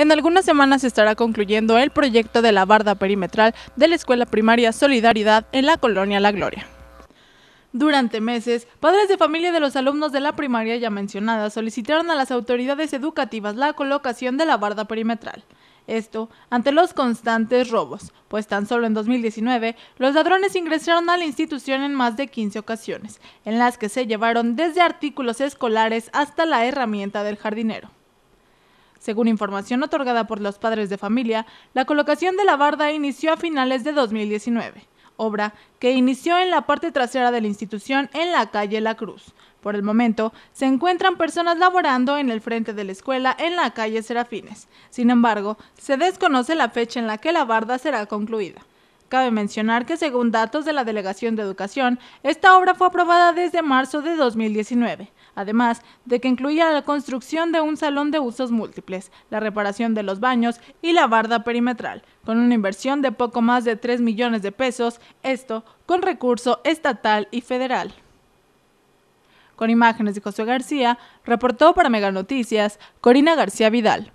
En algunas semanas se estará concluyendo el proyecto de la barda perimetral de la Escuela Primaria Solidaridad en la colonia La Gloria. Durante meses, padres de familia de los alumnos de la primaria ya mencionada solicitaron a las autoridades educativas la colocación de la barda perimetral. Esto ante los constantes robos, pues tan solo en 2019 los ladrones ingresaron a la institución en más de 15 ocasiones, en las que se llevaron desde artículos escolares hasta la herramienta del jardinero. Según información otorgada por los padres de familia, la colocación de la barda inició a finales de 2019, obra que inició en la parte trasera de la institución en la calle La Cruz. Por el momento, se encuentran personas laborando en el frente de la escuela en la calle Serafines. Sin embargo, se desconoce la fecha en la que la barda será concluida. Cabe mencionar que según datos de la Delegación de Educación, esta obra fue aprobada desde marzo de 2019 además de que incluía la construcción de un salón de usos múltiples, la reparación de los baños y la barda perimetral, con una inversión de poco más de 3 millones de pesos, esto con recurso estatal y federal. Con imágenes de José García, reportó para Meganoticias, Corina García Vidal.